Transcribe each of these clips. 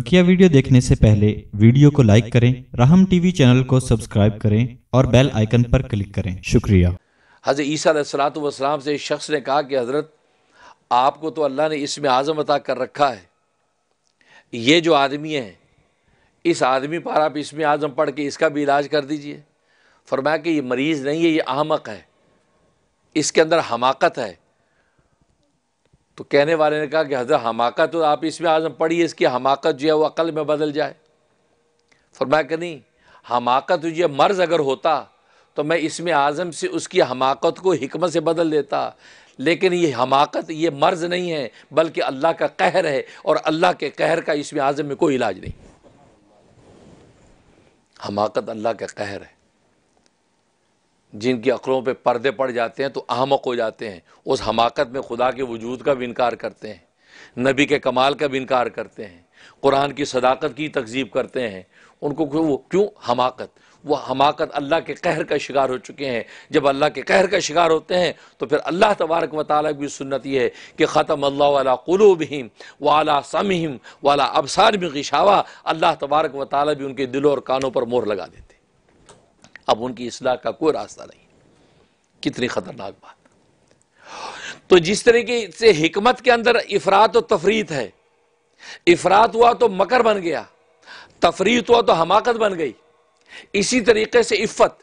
बकिया वीडियो देखने से पहले वीडियो को लाइक करें रहम टीवी चैनल को सब्सक्राइब करें और बेल आइकन पर क्लिक करें शुक्रिया हज़रत ईसा सलात वसलाम से एक शख्स ने कहा कि हज़रत आपको तो अल्लाह ने इसमें आज़म अता कर रखा है ये जो आदमी है इस आदमी पर आप इसमें आज़म पढ़ के इसका भी इलाज कर दीजिए फरमाया कि ये मरीज़ नहीं है ये आहमक है इसके अंदर हमाकत है तो कहने वाले ने कहा कि हजरत हमाकत तो आप इसमें आज़म पढ़िए इसकी हमाकत जो है वो अकल में बदल जाए फरमाया कि नहीं हमाकत तो जो मर्ज अगर होता तो मैं इसमें आज़म से उसकी हमाकत को हमत से बदल देता लेकिन ये हमाकत ये मर्ज नहीं है बल्कि अल्लाह का कहर है और अल्लाह के कहर का इसमें आज़म में कोई इलाज नहीं हमाकत अल्लाह का कहर है जिनकी अकलों पे पर्दे पड़ जाते हैं तो अहमक हो जाते हैं उस हमाकत में खुदा के वजूद का भी इनकार करते हैं नबी के कमाल का भी इनकार करते हैं कुरान की सदाकत की तकजीब करते हैं उनको क्यों वो क्यों हमाकत वह हमाकत अल्लाह के कहर का शिकार हो चुके हैं जब अल्लाह के कहर का शिकार होते हैं तो फिर अल्लाह तबारक वाली की सुन्नत यह है कि ख़त्म अल्लाह वाला क़लूबहीम वाला समहीम वाला अबसार भी गिशावा अल्लाह तबारक वाली भी उनके दिलों और कानों पर मोर लगा देते अब उनकी इसलाह का कोई रास्ता नहीं कितनी खतरनाक बात तो जिस तरीके से हमत के अंदर इफरात और तफरीत है इफरात हुआ तो मकर बन गया तफरीत हुआ तो हमाकत बन गई इसी तरीके से इफ्फत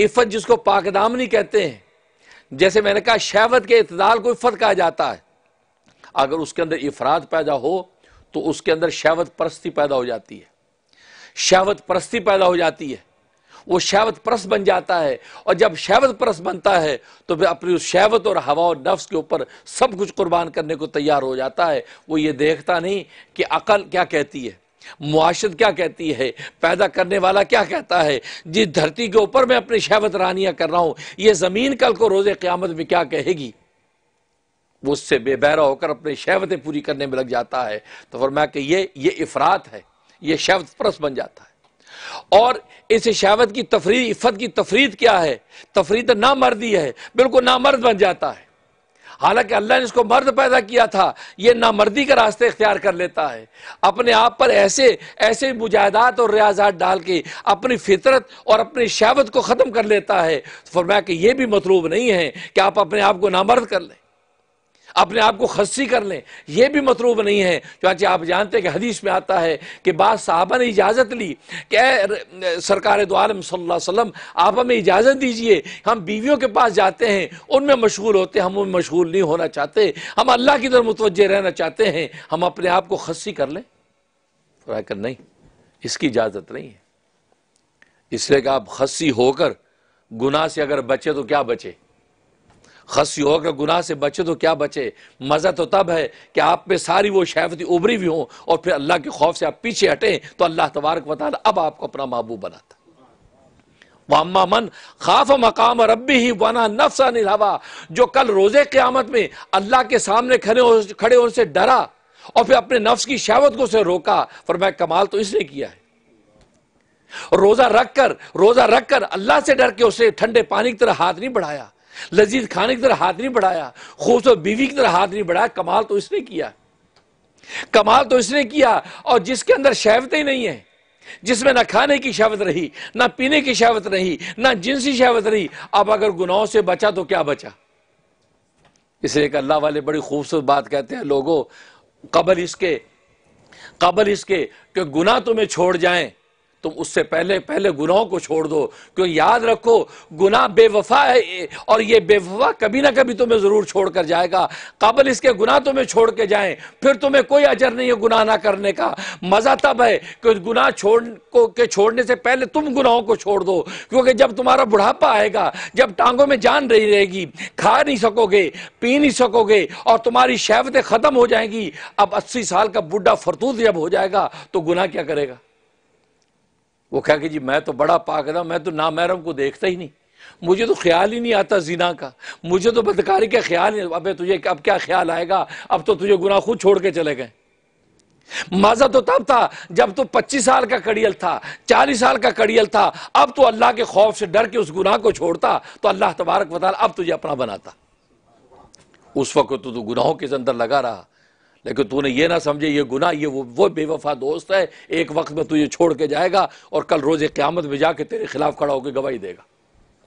इफ़त जिसको नहीं कहते हैं जैसे मैंने कहा शहवत के इतदाल को इफ्फत कहा जाता है अगर उसके अंदर इफरात पैदा हो तो उसके अंदर शहवत परस्ती पैदा हो जाती है शहवत परस्ती पैदा हो जाती है वो शैवत परस बन जाता है और जब शैवत परस बनता है तो फिर अपनी उस शैवत और हवा और नफ्स के ऊपर सब कुछ कुर्बान करने को तैयार हो जाता है वो ये देखता नहीं कि अकल क्या कहती है मुआशत क्या कहती है पैदा करने वाला क्या कहता है जिस धरती के ऊपर मैं अपनी शहवत रानियाँ कर रहा हूँ यह ज़मीन कल को रोज़ क़्यामत में क्या कहेगी वो उससे बेबहरा होकर अपनी शहवतें पूरी करने में लग जाता है तो फरमाया मैं ये ये इफरात है ये शैवत परस बन जाता है और इस शावत की तफरी इफ़त की तफरीद क्या है तफरीद तो ना मर्दी है बिल्कुल ना मर्द बन जाता है हालांकि अल्लाह ने इसको मर्द पैदा किया था ये नामर्दी का रास्ते इख्तियार कर लेता है अपने आप पर ऐसे ऐसे मुजाहदात और रियाजात डाल के अपनी फितरत और अपनी शावत को ख़त्म कर लेता है तो फरमाया कि ये भी मतलूब नहीं है कि आप अपने आप को नामर्द कर लें अपने आप को खस्सी कर लें यह भी मतलूब नहीं है चुनाचे आप जानते हैं कि हदीस में आता है कि बाद साहबा ने इजाज़त ली क्या सरकार दो सल्लाम आप हमें इजाज़त दीजिए हम बीवियों के पास जाते हैं उनमें मशगूल होते हैं हम उनमें मशगूल नहीं होना चाहते हम अल्लाह की तरफ मुतवजह रहना चाहते हैं हम अपने आप को खस्सी कर लें कर नहीं इसकी इजाज़त नहीं है इसलिए कि आप खस्सी होकर गुनाह से अगर बचे तो क्या बचे खस हो अगर गुनाह से बचे तो क्या बचे मज़ा तो तब है कि आप में सारी वो शैफती उभरी हुई हो और फिर अल्लाह के खौफ से आप पीछे हटें तो अल्लाह तबारक वाल अब आपको अपना महबूब बनाता वामा मन खाफ मकाम रबी ही वना नफसा निलावा जो कल रोज़े क़्यामत में अल्लाह के सामने खड़े खड़े होने से डरा और फिर अपने नफ्स की शहवत को उसे रोका पर मैं कमाल तो इसने किया है रोज़ा रख कर रोज़ा रख कर अल्लाह से डर के उसे ठंडे पानी की तरह हाथ नहीं बढ़ाया लजीज खान की तरह हाथ नहीं बढ़ाया खूबसूरत बीवी की तरह हाथ नहीं बढ़ाया कमाल तो इसने किया कमाल तो इसने किया और जिसके अंदर शहवत ही नहीं है जिसमें ना खाने की शहवत रही ना पीने की शहवत रही ना जिनसी शहवत रही अब अगर गुनाहों से बचा तो क्या बचा इसलिए एक अल्लाह वाले बड़ी खूबसूरत बात कहते हैं लोगों कबल इसके कबल इसके कि गुनाह तुम्हें छोड़ जाएं तुम उससे पहले पहले गुनाहों को छोड़ दो क्यों याद रखो गुनाह बेवफा है और ये बेवफा कभी ना कभी तुम्हें ज़रूर छोड़ कर जाएगा काबल इसके गुनाह तुम्हें छोड़ के जाए फिर तुम्हें कोई अजर नहीं है गुनाह ना करने का मज़ा तब है कि गुनाह छोड़ को के छोड़ने से पहले तुम गुनाहों को छोड़ दो क्योंकि जब तुम्हारा बुढ़ापा आएगा जब टांगों में जान रही रहेगी खा नहीं सकोगे पी नहीं सकोगे और तुम्हारी शहवतें ख़त्म हो जाएंगी अब अस्सी साल का बुढ़ा फरतूत जब हो जाएगा तो गुनाह क्या करेगा वो कह के जी मैं तो बड़ा पाक था मैं तो ना महरम को देखता ही नहीं मुझे तो ख्याल ही नहीं आता जीना का मुझे तो बदकारी का ख्याल नहीं अबे तुझे अब क्या ख्याल आएगा अब तो तुझे गुनाह खुद छोड़ के चले गए मजा तो तब था जब तो 25 साल का कड़ियल था 40 साल का कड़ियल था अब तो अल्लाह के खौफ से डर के उस गुनाह को छोड़ता तो अल्लाह तबारक बता अब तुझे अपना बनाता उस वक्त तो, तू गुनाहों के अंदर लगा रहा लेकिन तूने ये ना समझे ये गुना ये वो वो बेवफा दोस्त है एक वक्त में तुझे छोड़ के जाएगा और कल रोज़ क़्यामत में जाके तेरे खिलाफ खड़ा होकर गवाही देगा